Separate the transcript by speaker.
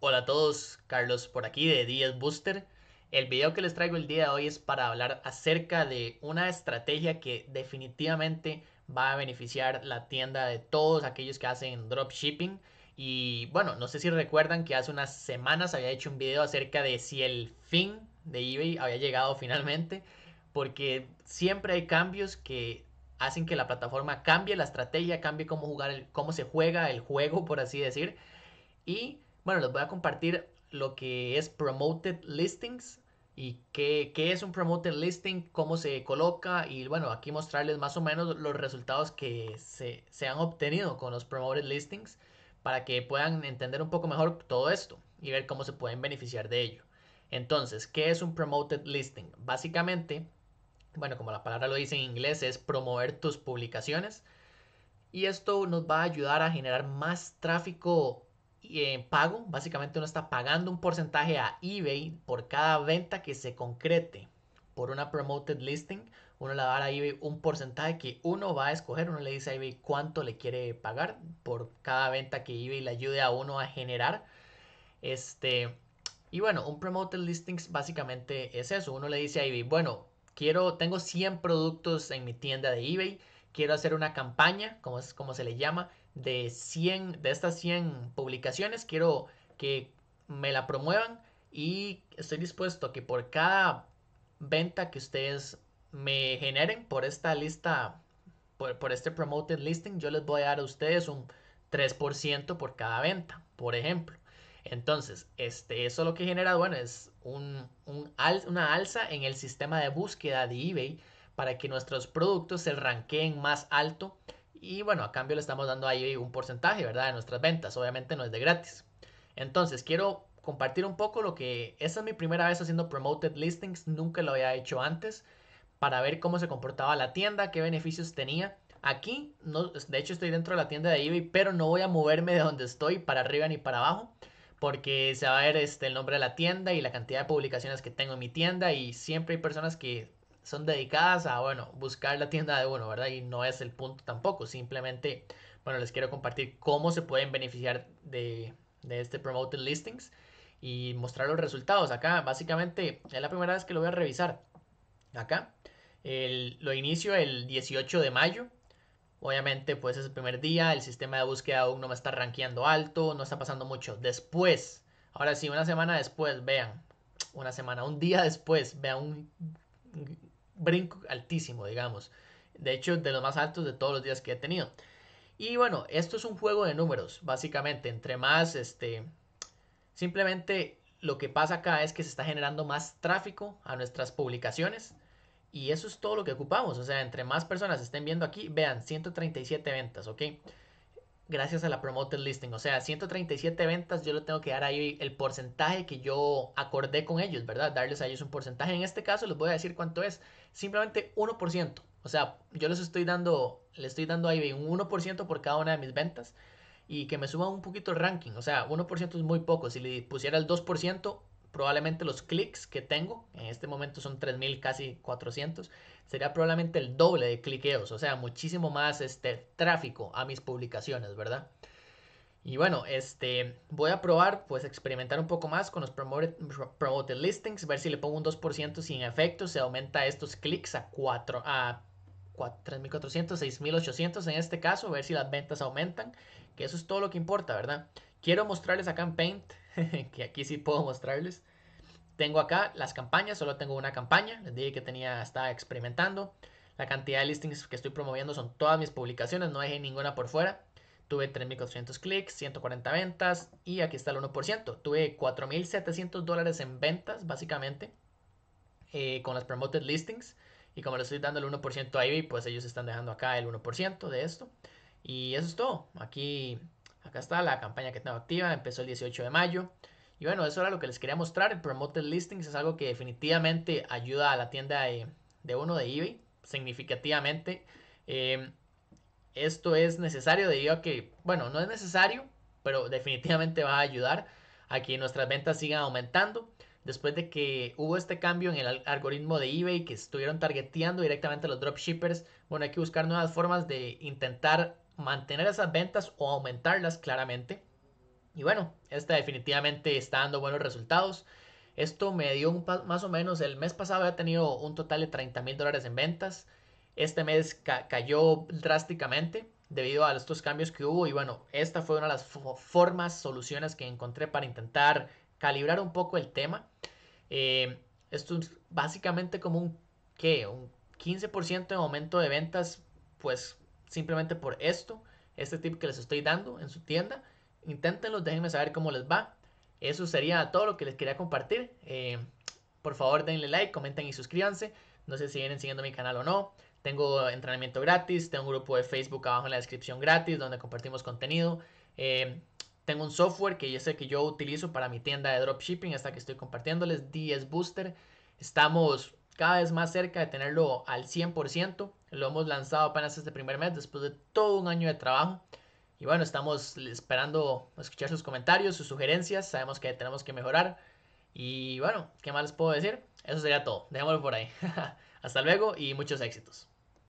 Speaker 1: Hola a todos, Carlos por aquí de 10 Booster. El video que les traigo el día de hoy es para hablar acerca de una estrategia que definitivamente va a beneficiar la tienda de todos aquellos que hacen dropshipping. Y bueno, no sé si recuerdan que hace unas semanas había hecho un video acerca de si el fin de eBay había llegado finalmente, porque siempre hay cambios que hacen que la plataforma cambie la estrategia, cambie cómo jugar, cómo se juega el juego, por así decir. Y bueno, les voy a compartir lo que es Promoted Listings y qué, es un Promoted Listing, cómo se coloca y bueno, aquí mostrarles más o menos los resultados que se, se han obtenido con los Promoted Listings para que puedan entender un poco mejor todo esto y ver cómo se pueden beneficiar de ello. Entonces, ¿qué es un Promoted Listing? Básicamente, bueno, como la palabra lo dice en inglés, es promover tus publicaciones. Y esto nos va a ayudar a generar más tráfico en pago, básicamente uno está pagando un porcentaje a eBay por cada venta que se concrete por una promoted listing. Uno le va a dar a eBay un porcentaje que uno va a escoger. Uno le dice a eBay cuánto le quiere pagar por cada venta que eBay le ayude a uno a generar. Este, y bueno, un promoted listings básicamente es eso. Uno le dice a eBay, bueno, quiero, tengo 100 productos en mi tienda de eBay. Quiero hacer una campaña, como, es, como se le llama, de 100, de estas 100 publicaciones, quiero que me la promuevan y estoy dispuesto a que por cada venta que ustedes me generen por esta lista, por, este promoted listing, yo les voy a dar a ustedes un 3% por cada venta, por ejemplo. Entonces, este, eso lo que genera, bueno, es un, un, una alza en el sistema de búsqueda de eBay para que nuestros productos se ranqueen más alto y bueno, a cambio le estamos dando ahí un porcentaje, ¿verdad? De nuestras ventas. Obviamente no es de gratis. Entonces, quiero compartir un poco lo que... Esa es mi primera vez haciendo Promoted Listings. Nunca lo había hecho antes. Para ver cómo se comportaba la tienda, qué beneficios tenía. Aquí, no, de hecho, estoy dentro de la tienda de eBay, pero no voy a moverme de donde estoy, para arriba ni para abajo, porque se va a ver este, el nombre de la tienda y la cantidad de publicaciones que tengo en mi tienda. Y siempre hay personas que son dedicadas a, bueno, buscar la tienda de uno, ¿verdad? Y no es el punto tampoco, simplemente, bueno, les quiero compartir cómo se pueden beneficiar de, este Promoted Listings y mostrar los resultados. Acá, básicamente, es la primera vez que lo voy a revisar. Acá, lo inicio el 18 de mayo. Obviamente, pues es el primer día, el sistema de búsqueda aún no me está rankeando alto, no está pasando mucho. Después, ahora sí, una semana después, vean, una semana, un día después, vean un brinco altísimo, digamos. De hecho, de los más altos de todos los días que he tenido. Y bueno, esto es un juego de números, básicamente. Entre más, este, simplemente lo que pasa acá es que se está generando más tráfico a nuestras publicaciones. Y eso es todo lo que ocupamos. O sea, entre más personas estén viendo aquí, vean, 137 ventas, ¿ok? gracias a la Promoted Listing. O sea, 137 ventas, yo le tengo que dar ahí el porcentaje que yo acordé con ellos, ¿verdad? Darles a ellos un porcentaje. En este caso les voy a decir cuánto es. Simplemente 1%. O sea, yo les estoy dando, le estoy dando ahí un 1% por cada una de mis ventas. Y que me suba un poquito el ranking. O sea, 1% es muy poco. Si le pusiera el 2%, probablemente los clics que tengo, en este momento son 3.000, casi 400, sería probablemente el doble de cliqueos, o sea, muchísimo más este, tráfico a mis publicaciones, ¿verdad? Y bueno, este, voy a probar, pues experimentar un poco más con los promoted, listings, ver si le pongo un 2% si en efecto se aumenta estos clics a 4, a 3.400, 6.800 en este caso, ver si las ventas aumentan, que eso es todo lo que importa, ¿verdad? Quiero mostrarles acá en Paint que aquí sí puedo mostrarles. Tengo acá las campañas, solo tengo una campaña, les dije que tenía, estaba experimentando. La cantidad de listings que estoy promoviendo son todas mis publicaciones, no dejé ninguna por fuera. Tuve 3.400 clics, 140 ventas y aquí está el 1%. Tuve 4.700 dólares en ventas básicamente eh, con las promoted listings. Y como les estoy dando el 1% a pues ellos están dejando acá el 1% de esto. Y eso es todo. Aquí Acá está la campaña que tengo activa, empezó el 18 de mayo. Y bueno, eso era lo que les quería mostrar. El Promoted Listings es algo que definitivamente ayuda a la tienda de, uno de eBay significativamente. Em, esto es necesario debido a que, bueno, no es necesario, pero definitivamente va a ayudar a que nuestras ventas sigan aumentando. Después de que hubo este cambio en el algoritmo de eBay que estuvieron targeteando directamente a los dropshippers, bueno, hay que buscar nuevas formas de intentar mantener esas ventas o aumentarlas claramente. Y bueno, esta definitivamente está dando buenos resultados. Esto me dio más o menos, el mes pasado había tenido un total de 30 mil dólares en ventas. Este mes cayó drásticamente debido a estos cambios que hubo. Y bueno, esta fue una de las formas, soluciones que encontré para intentar calibrar un poco el tema. Eh, esto es básicamente como un, ¿qué? Un 15% de aumento de ventas, pues simplemente por esto, este tip que les estoy dando en su tienda. Inténtenlo, déjenme saber cómo les va. Eso sería todo lo que les quería compartir. Eh, por favor, denle like, comenten y suscríbanse. No sé si vienen siguiendo mi canal o no. Tengo entrenamiento gratis, tengo un grupo de Facebook abajo en la descripción gratis donde compartimos contenido. Eh, tengo un software que ya sé que yo utilizo para mi tienda de dropshipping, esta que estoy compartiéndoles, DS Booster. Estamos cada vez más cerca de tenerlo al 100%. Lo hemos lanzado apenas este primer mes, después de todo un año de trabajo. Y bueno, estamos esperando escuchar sus comentarios, sus sugerencias. Sabemos que tenemos que mejorar. Y bueno, ¿qué más les puedo decir? Eso sería todo. Dejémoslo por ahí. Hasta luego y muchos éxitos.